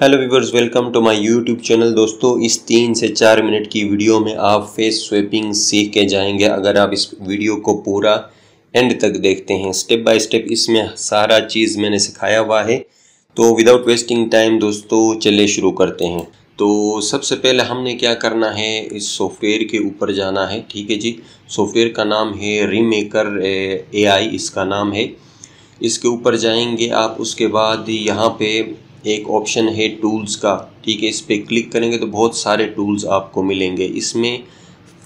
hello viewers welcome to my YouTube channel दोस्तों इस तीन से चार मिनट की वीडियो में आप फेस स्वेपिंग सीख के जाएंगे अगर आप इस वीडियो को पूरा एंड तक देखते हैं स्टेप बाय स्टेप इसमें सारा चीज़ मैंने सिखाया हुआ है तो विदाउट वेस्टिंग टाइम दोस्तों चले शुरू करते हैं तो सबसे पहले हमने क्या करना है इस सॉफ्टवेयर के ऊपर जाना है ठीक है जी सॉफ्टवेयर का नाम है रीमेकर ए इसका नाम है इसके ऊपर जाएंगे आप उसके बाद यहाँ पे एक ऑप्शन है टूल्स का ठीक है इस पर क्लिक करेंगे तो बहुत सारे टूल्स आपको मिलेंगे इसमें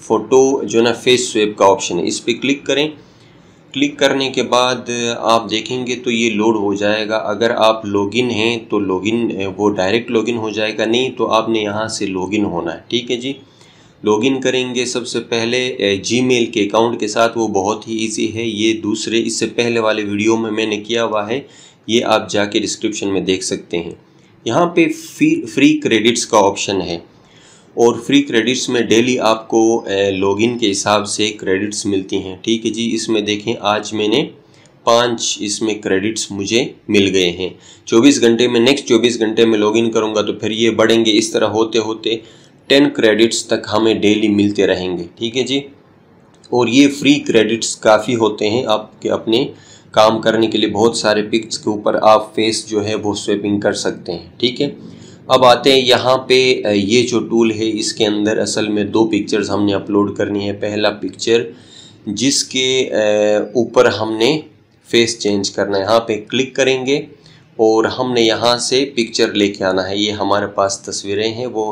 फ़ोटो जो ना फेस स्वेप का ऑप्शन है इस पर क्लिक करें क्लिक करने के बाद आप देखेंगे तो ये लोड हो जाएगा अगर आप लॉगिन हैं तो लॉगिन वो डायरेक्ट लॉगिन हो जाएगा नहीं तो आपने यहाँ से लॉगिन होना है ठीक है जी लॉगिन करेंगे सबसे पहले जीमेल के अकाउंट के साथ वो बहुत ही इजी है ये दूसरे इससे पहले वाले वीडियो में मैंने किया हुआ है ये आप जाके डिस्क्रिप्शन में देख सकते हैं यहाँ पे फ्री फ्री क्रेडिट्स का ऑप्शन है और फ्री क्रेडिट्स में डेली आपको लॉगिन के हिसाब से क्रेडिट्स मिलती हैं ठीक है जी इसमें देखें आज मैंने पाँच इसमें क्रेडिट्स मुझे मिल गए हैं 24 घंटे में नेक्स्ट 24 घंटे में लॉगिन करूँगा तो फिर ये बढ़ेंगे इस तरह होते होते 10 क्रेडिट्स तक हमें डेली मिलते रहेंगे ठीक है जी और ये फ्री क्रेडिट्स काफ़ी होते हैं आपके अपने काम करने के लिए बहुत सारे पिक्स के ऊपर आप फेस जो है वो स्वेपिंग कर सकते हैं ठीक है अब आते हैं यहाँ पे ये जो टूल है इसके अंदर असल में दो पिक्चर्स हमने अपलोड करनी है पहला पिक्चर जिसके ऊपर हमने फेस चेंज करना है यहाँ पे क्लिक करेंगे और हमने यहाँ से पिक्चर लेके आना है ये हमारे पास तस्वीरें हैं वो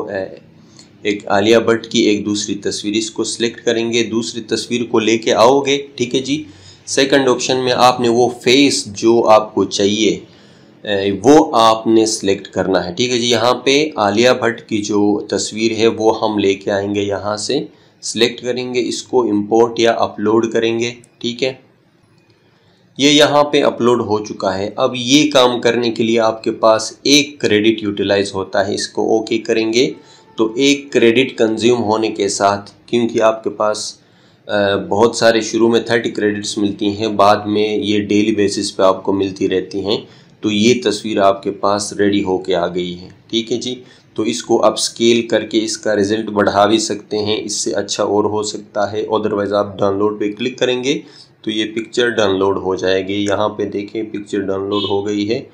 एक आलिया भट्ट की एक दूसरी तस्वीर इसको सिलेक्ट करेंगे दूसरी तस्वीर को लेके आओगे ठीक है जी सेकंड ऑप्शन में आपने वो फेस जो आपको चाहिए वो आपने सेलेक्ट करना है ठीक है जी यहाँ पे आलिया भट्ट की जो तस्वीर है वो हम लेके आएंगे यहाँ से सेलेक्ट करेंगे इसको इंपोर्ट या अपलोड करेंगे ठीक है ये यहाँ पे अपलोड हो चुका है अब ये काम करने के लिए आपके पास एक क्रेडिट यूटिलाइज होता है इसको ओके करेंगे तो एक क्रेडिट कंज्यूम होने के साथ क्योंकि आपके पास बहुत सारे शुरू में थर्टी क्रेडिट्स मिलती हैं बाद में ये डेली बेसिस पे आपको मिलती रहती हैं तो ये तस्वीर आपके पास रेडी होके आ गई है ठीक है जी तो इसको आप स्केल करके इसका रिज़ल्ट बढ़ा भी सकते हैं इससे अच्छा और हो सकता है अदरवाइज़ आप डाउनलोड पे क्लिक करेंगे तो ये पिक्चर डाउनलोड हो जाएगी यहाँ पे देखें पिक्चर डाउनलोड हो गई है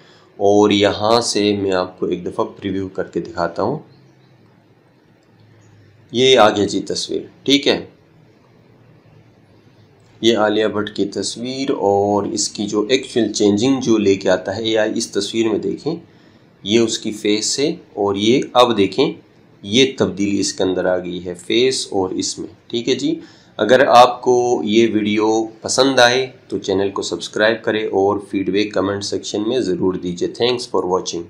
और यहाँ से मैं आपको एक दफ़ा प्रिव्यू करके दिखाता हूँ ये आगे जी तस्वीर ठीक है ये आलिया भट्ट की तस्वीर और इसकी जो एक्चुअल चेंजिंग जो लेके आता है या इस तस्वीर में देखें ये उसकी फेस है और ये अब देखें ये तब्दीली इसके अंदर आ गई है फेस और इसमें ठीक है जी अगर आपको ये वीडियो पसंद आए तो चैनल को सब्सक्राइब करें और फीडबैक कमेंट सेक्शन में ज़रूर दीजिए थैंक्स फॉर वॉचिंग